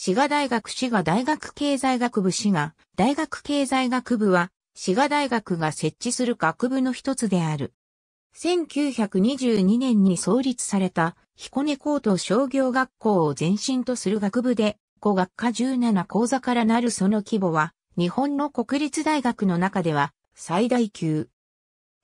滋賀大学滋賀大学経済学部滋賀大学経済学部は滋賀大学が設置する学部の一つである。1922年に創立された彦根高等商業学校を前身とする学部で、古学科17講座からなるその規模は、日本の国立大学の中では最大級。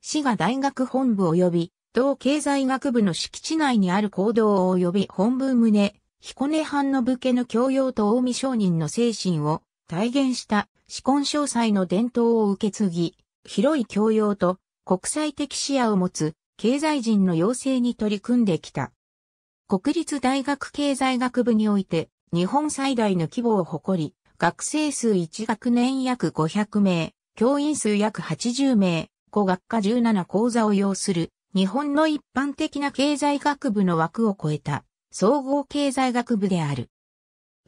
滋賀大学本部及び同経済学部の敷地内にある講堂及び本部棟、彦根藩の武家の教養と近江商人の精神を体現した紫根詳細の伝統を受け継ぎ、広い教養と国際的視野を持つ経済人の養成に取り組んできた。国立大学経済学部において日本最大の規模を誇り、学生数1学年約500名、教員数約80名、5学科17講座を要する日本の一般的な経済学部の枠を超えた総合経済学部である。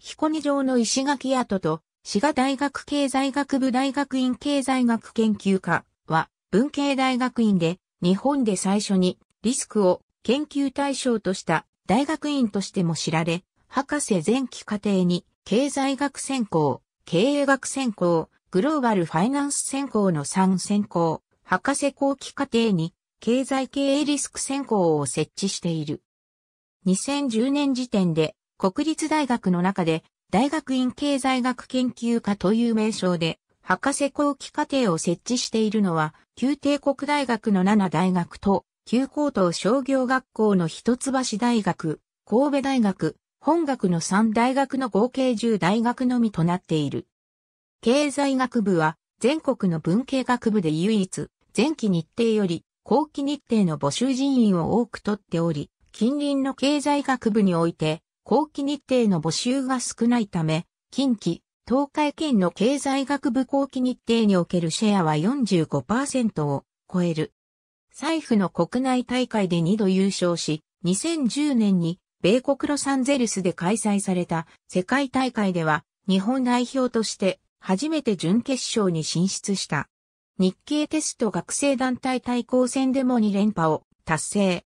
彦根城の石垣跡と、滋賀大学経済学部大学院経済学研究科は、文系大学院で、日本で最初にリスクを研究対象とした大学院としても知られ、博士前期課程に経済学専攻、経営学専攻、グローバルファイナンス専攻の3専攻、博士後期課程に経済経営リスク専攻を設置している。2010年時点で国立大学の中で大学院経済学研究科という名称で博士後期課程を設置しているのは旧帝国大学の7大学と旧高等商業学校の一橋大学、神戸大学、本学の3大学の合計10大学のみとなっている。経済学部は全国の文系学部で唯一前期日程より後期日程の募集人員を多く取っており、近隣の経済学部において、後期日程の募集が少ないため、近畿、東海圏の経済学部後期日程におけるシェアは45%を超える。財布の国内大会で2度優勝し、2010年に米国ロサンゼルスで開催された世界大会では日本代表として初めて準決勝に進出した。日系テスト学生団体対抗戦でも2連覇を達成。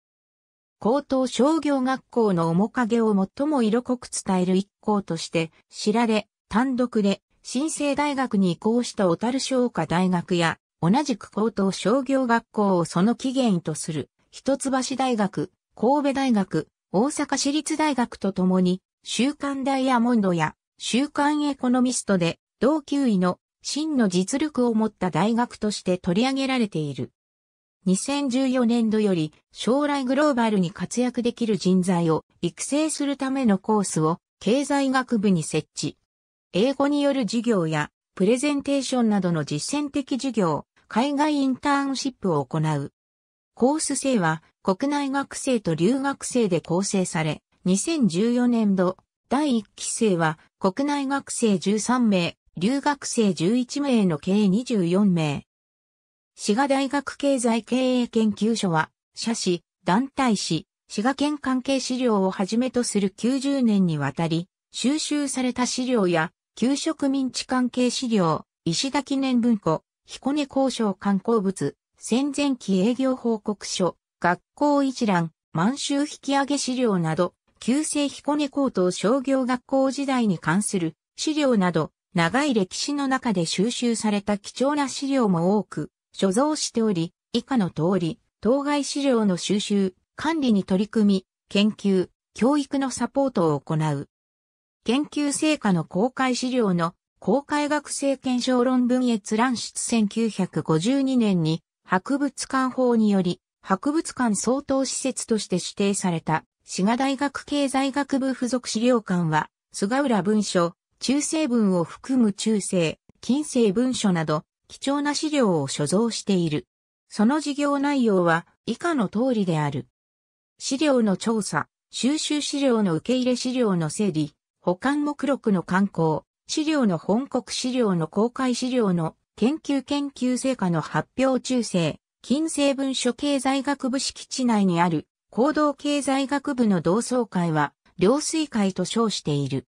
高等商業学校の面影を最も色濃く伝える一校として知られ、単独で新生大学に移行した小樽商科大学や、同じく高等商業学校をその起源とする、一橋大学、神戸大学、大阪市立大学とともに、週刊ダイヤモンドや、週刊エコノミストで、同級位の真の実力を持った大学として取り上げられている。2014年度より将来グローバルに活躍できる人材を育成するためのコースを経済学部に設置。英語による授業やプレゼンテーションなどの実践的授業、海外インターンシップを行う。コース生は国内学生と留学生で構成され、2014年度第1期生は国内学生13名、留学生11名の計24名。滋賀大学経済経営研究所は、社史、団体史、滋賀県関係資料をはじめとする90年にわたり、収集された資料や、旧植民地関係資料、石田記念文庫、彦根交渉観光物、戦前期営業報告書、学校一覧、満州引き上げ資料など、旧制彦根高等商業学校時代に関する資料など、長い歴史の中で収集された貴重な資料も多く、所蔵しており、以下の通り、当該資料の収集、管理に取り組み、研究、教育のサポートを行う。研究成果の公開資料の公開学生検証論文閲覧出1952年に博物館法により博物館相当施設として指定された滋賀大学経済学部附属資料館は菅浦文書、中世文を含む中世、近世文書など貴重な資料を所蔵している。その事業内容は以下の通りである。資料の調査、収集資料の受け入れ資料の整理、保管目録の刊行、資料の本国資料の公開資料の研究研究成果の発表中世、近世文書経済学部敷地内にある行動経済学部の同窓会は、領水会と称している。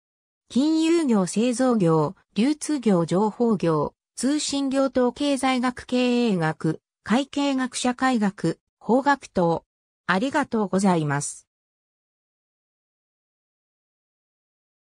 金融業製造業、流通業情報業、通信業等経済学経営学、会計学社会学、法学等。ありがとうございます。